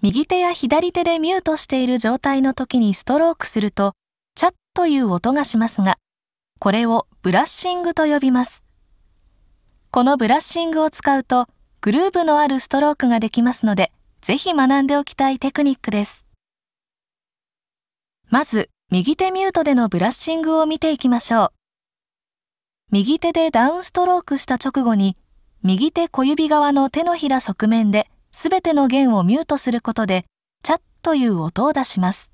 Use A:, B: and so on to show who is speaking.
A: 右手や左手でミュートしている状態の時にストロークすると、チャッという音がしますが、これをブラッシングと呼びます。このブラッシングを使うと、グルーブのあるストロークができますので、ぜひ学んでおきたいテクニックです。まず、右手ミュートでのブラッシングを見ていきましょう。右手でダウンストロークした直後に、右手小指側の手のひら側面ですべての弦をミュートすることで、チャッという音を出します。